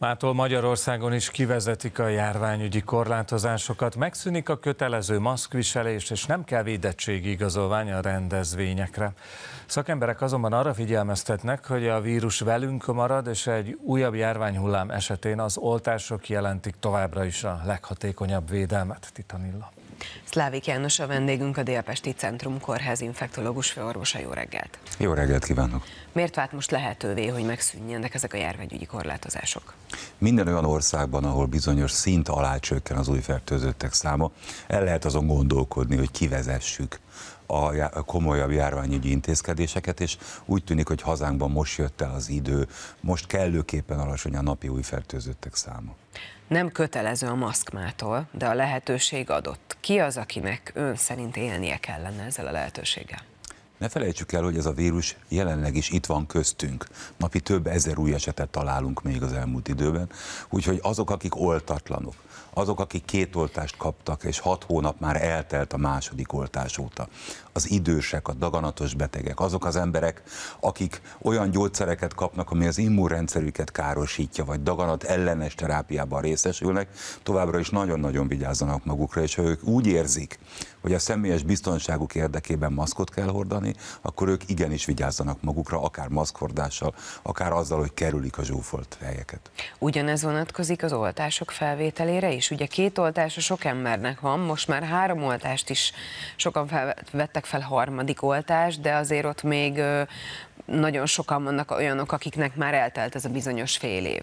Mától Magyarországon is kivezetik a járványügyi korlátozásokat, megszűnik a kötelező maszkviselés, és nem kell védettségi igazolvány a rendezvényekre. Szakemberek azonban arra figyelmeztetnek, hogy a vírus velünk marad, és egy újabb járványhullám esetén az oltások jelentik továbbra is a leghatékonyabb védelmet. Titanilla. Szlávik János a vendégünk, a Délpesti Centrum Kórház infektológus főorvosa. Jó reggelt! Jó reggelt kívánok! Miért vált most lehetővé, hogy megszűnjenek ezek a járványügyi korlátozások? Minden olyan országban, ahol bizonyos szint alá csökken az új fertőzöttek száma, el lehet azon gondolkodni, hogy kivezessük a komolyabb járványügyi intézkedéseket, és úgy tűnik, hogy hazánkban most jött el az idő, most kellőképpen alacsony a napi új fertőzöttek száma. Nem kötelező a maszkmától, de a lehetőség adott. Ki az, akinek ön szerint élnie kellene ezzel a lehetőséggel? Ne felejtsük el, hogy ez a vírus jelenleg is itt van köztünk. Napi több ezer új esetet találunk még az elmúlt időben, úgyhogy azok, akik oltatlanok, azok, akik két oltást kaptak, és hat hónap már eltelt a második oltás óta, az idősek, a daganatos betegek, azok az emberek, akik olyan gyógyszereket kapnak, ami az immunrendszerüket károsítja, vagy daganat ellenes terápiában részesülnek, továbbra is nagyon-nagyon vigyázzanak magukra, és ha ők úgy érzik, hogy a személyes biztonságuk érdekében maszkot kell hordani, csinálni, akkor ők igenis vigyázzanak magukra, akár maszkordással, akár azzal, hogy kerülik a zsúfolt helyeket. Ugyanez vonatkozik az oltások felvételére is. Ugye két oltás a sok embernek van, most már három oltást is sokan fel, vettek fel harmadik oltást, de azért ott még nagyon sokan vannak olyanok, akiknek már eltelt ez a bizonyos fél év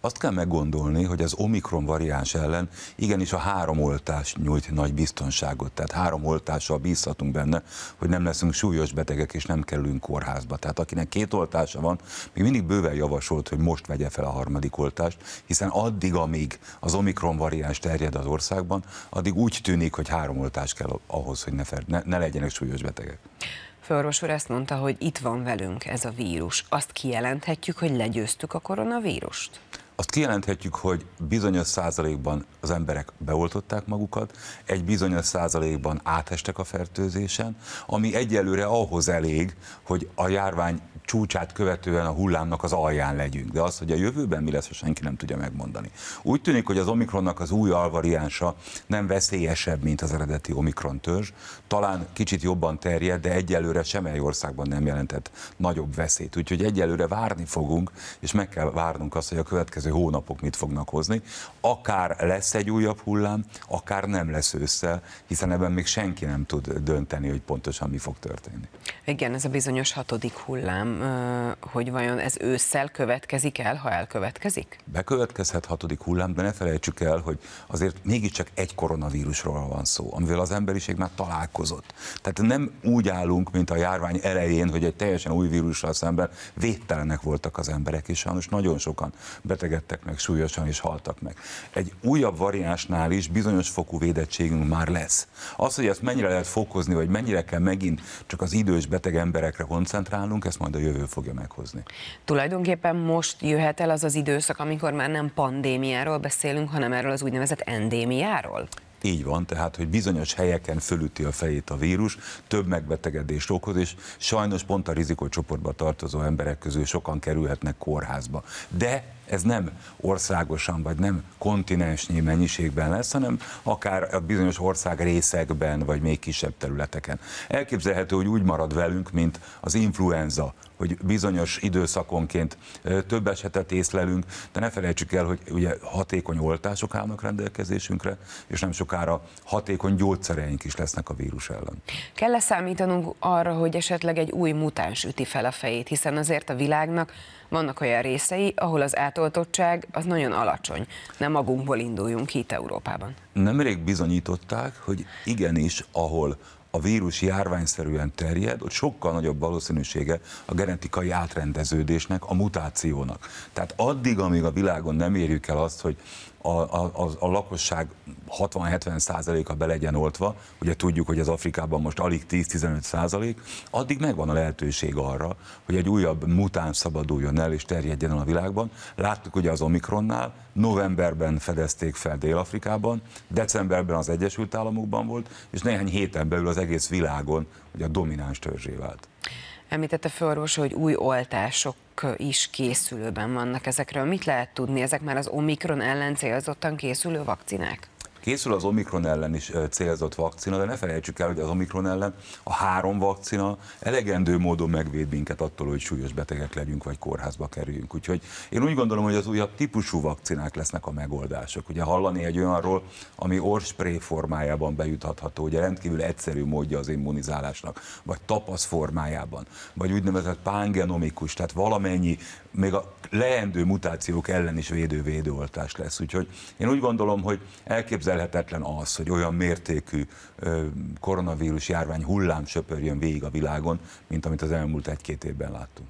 azt kell meggondolni, hogy az Omikron variáns ellen igenis a három oltás nyújt nagy biztonságot, tehát három oltással bízhatunk benne, hogy nem leszünk súlyos betegek és nem kerülünk kórházba. Tehát akinek két oltása van, még mindig bőven javasolt, hogy most vegye fel a harmadik oltást, hiszen addig, amíg az Omikron variáns terjed az országban, addig úgy tűnik, hogy három oltás kell ahhoz, hogy ne, fel, ne, ne legyenek súlyos betegek. Főorvos úr ezt mondta, hogy itt van velünk ez a vírus. Azt kijelenthetjük, hogy legyőztük a koronavírust? Azt kijelenthetjük, hogy bizonyos százalékban az emberek beoltották magukat, egy bizonyos százalékban átestek a fertőzésen, ami egyelőre ahhoz elég, hogy a járvány csúcsát követően a hullámnak az alján legyünk. De az, hogy a jövőben mi lesz, senki nem tudja megmondani. Úgy tűnik, hogy az Omikronnak az új alvariánsa nem veszélyesebb, mint az eredeti Omikron törzs. Talán kicsit jobban terjed, de egyelőre semmely országban nem jelentett nagyobb veszélyt. Úgyhogy egyelőre várni fogunk, és meg kell várnunk azt, hogy a következő következő hónapok mit fognak hozni. Akár lesz egy újabb hullám, akár nem lesz össze, hiszen ebben még senki nem tud dönteni, hogy pontosan mi fog történni. Igen, ez a bizonyos hatodik hullám, hogy vajon ez ősszel következik el, ha elkövetkezik? Bekövetkezhet hatodik hullám, de ne felejtsük el, hogy azért mégiscsak egy koronavírusról van szó, amivel az emberiség már találkozott. Tehát nem úgy állunk, mint a járvány elején, hogy egy teljesen új vírussal szemben védtelenek voltak az emberek, és sajnos nagyon sokan betegek betegedtek meg súlyosan és haltak meg. Egy újabb variánsnál is bizonyos fokú védettségünk már lesz. Az, hogy ezt mennyire lehet fokozni, vagy mennyire kell megint csak az idős beteg emberekre koncentrálnunk, ezt majd a jövő fogja meghozni. Tulajdonképpen most jöhet el az az időszak, amikor már nem pandémiáról beszélünk, hanem erről az úgynevezett endémiáról? Így van, tehát, hogy bizonyos helyeken fölüti a fejét a vírus, több megbetegedést okoz, és sajnos pont a rizikócsoportba tartozó emberek közül sokan kerülhetnek kórházba. De ez nem országosan, vagy nem kontinensnyi mennyiségben lesz, hanem akár a bizonyos ország részekben, vagy még kisebb területeken. Elképzelhető, hogy úgy marad velünk, mint az influenza, hogy bizonyos időszakonként több esetet észlelünk, de ne felejtsük el, hogy ugye hatékony oltások állnak rendelkezésünkre, és nem sokára hatékony gyógyszereink is lesznek a vírus ellen. Kell-e számítanunk arra, hogy esetleg egy új mutáns üti fel a fejét, hiszen azért a világnak vannak olyan részei, ahol az át gátoltottság az nagyon alacsony. Nem magunkból induljunk ki itt Európában. Nemrég bizonyították, hogy igenis, ahol a vírus járványszerűen terjed, ott sokkal nagyobb valószínűsége a genetikai átrendeződésnek, a mutációnak. Tehát addig, amíg a világon nem érjük el azt, hogy a, a, a lakosság 60-70 százaléka be legyen oltva, ugye tudjuk, hogy az Afrikában most alig 10-15 százalék, addig megvan a lehetőség arra, hogy egy újabb mután szabaduljon el és terjedjen el a világban. Láttuk ugye az Omikronnál, novemberben fedezték fel Dél-Afrikában, decemberben az Egyesült Államokban volt, és néhány héten belül az egész világon ugye a domináns törzsé vált. Említette főorvos, hogy új oltások is készülőben vannak ezekről. Mit lehet tudni? Ezek már az Omikron ellen célzottan készülő vakcinák? Készül az Omikron ellen is célzott vakcina, de ne felejtsük el, hogy az Omikron ellen a három vakcina elegendő módon megvéd minket attól, hogy súlyos betegek legyünk, vagy kórházba kerüljünk. Úgyhogy én úgy gondolom, hogy az újabb típusú vakcinák lesznek a megoldások. Ugye hallani egy olyanról, ami orspré formájában bejuthatható, ugye rendkívül egyszerű módja az immunizálásnak, vagy tapasz formájában, vagy úgynevezett pángenomikus, tehát valamennyi, még a leendő mutációk ellen is védő-védőoltás lesz. Úgyhogy én úgy gondolom, hogy elképzelhető elképzelhetetlen az, hogy olyan mértékű koronavírus járvány hullám söpörjön végig a világon, mint amit az elmúlt egy-két évben láttunk.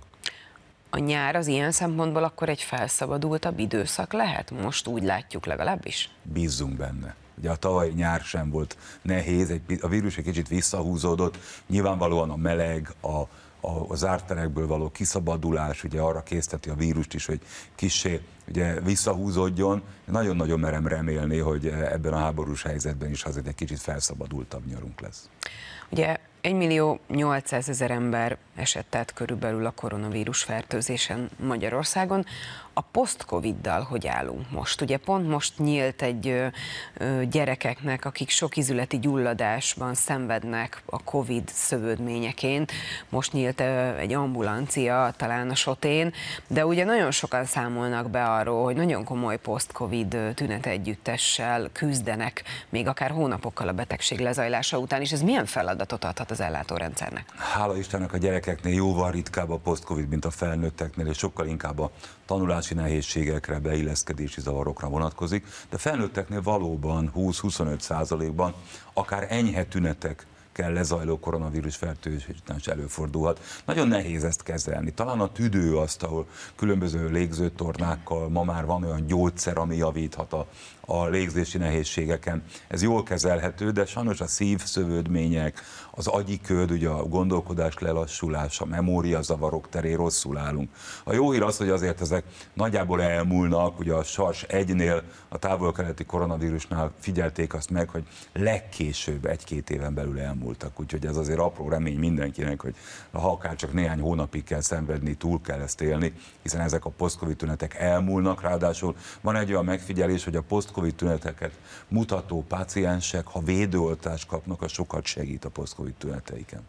A nyár az ilyen szempontból akkor egy felszabadultabb időszak lehet? Most úgy látjuk legalábbis? Bízzunk benne. Ugye a tavaly nyár sem volt nehéz, egy, a vírus egy kicsit visszahúzódott, nyilvánvalóan a meleg, a, a, a zárt terekből való kiszabadulás, ugye arra készteti a vírust is, hogy kisé ugye visszahúzódjon. Nagyon-nagyon merem remélni, hogy ebben a háborús helyzetben is azért egy kicsit felszabadultabb nyarunk lesz. Ugye 1 millió 800 ezer ember esett át körülbelül a koronavírus fertőzésen Magyarországon. A post-coviddal hogy állunk most? Ugye pont most nyílt egy gyerekeknek, akik sok izületi gyulladásban szenvednek a covid szövődményeként, most nyílt egy ambulancia talán a sotén, de ugye nagyon sokan számolnak be arról, hogy nagyon komoly post-covid tünet együttessel küzdenek, még akár hónapokkal a betegség lezajlása után, és ez milyen feladatot adhat az ellátórendszernek? Hála Istennek a gyerek gyerekeknél jóval ritkább a post-covid, mint a felnőtteknél, és sokkal inkább a tanulási nehézségekre, beilleszkedési zavarokra vonatkozik, de felnőtteknél valóban 20-25 százalékban akár enyhe tünetek Kell lezajló koronavírus fertőzés előfordulhat. Nagyon nehéz ezt kezelni. Talán a tüdő azt, ahol különböző légzőtornákkal ma már van olyan gyógyszer, ami javíthat a, a légzési nehézségeken. Ez jól kezelhető, de sajnos a szívszövődmények, az agyi köd, ugye a gondolkodás lelassulása, a memória zavarok terén rosszul állunk. A jó hír az, hogy azért ezek nagyjából elmúlnak, ugye a SARS egynél nél a távol-keleti koronavírusnál figyelték azt meg, hogy legkésőbb egy-két éven belül elmúlnak elmúltak. Úgyhogy ez azért apró remény mindenkinek, hogy ha akár csak néhány hónapig kell szenvedni, túl kell ezt élni, hiszen ezek a posztkovid tünetek elmúlnak. Ráadásul van egy olyan megfigyelés, hogy a posztkovid tüneteket mutató páciensek, ha védőoltást kapnak, az sokat segít a posztkovid tüneteiken.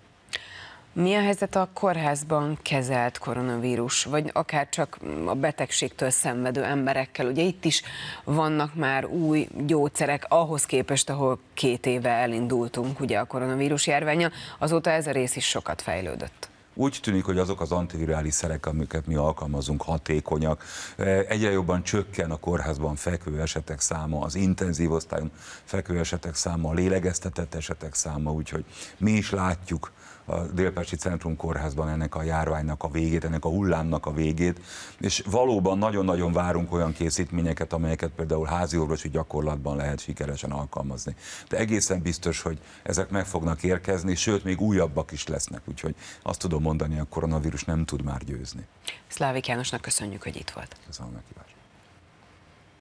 Mi a helyzet a kórházban kezelt koronavírus, vagy akár csak a betegségtől szenvedő emberekkel? Ugye itt is vannak már új gyógyszerek ahhoz képest, ahol két éve elindultunk ugye a koronavírus járványa, azóta ez a rész is sokat fejlődött úgy tűnik, hogy azok az antivirális szerek, amiket mi alkalmazunk, hatékonyak. E, egyre jobban csökken a kórházban fekvő esetek száma, az intenzív osztályon fekvő esetek száma, a lélegeztetett esetek száma, úgyhogy mi is látjuk a Délpesti Centrum Kórházban ennek a járványnak a végét, ennek a hullámnak a végét, és valóban nagyon-nagyon várunk olyan készítményeket, amelyeket például házi orvosi gyakorlatban lehet sikeresen alkalmazni. De egészen biztos, hogy ezek meg fognak érkezni, sőt, még újabbak is lesznek, úgyhogy azt tudom mondani, a koronavírus nem tud már győzni. Szlávik Jánosnak köszönjük, hogy itt volt. Köszönöm,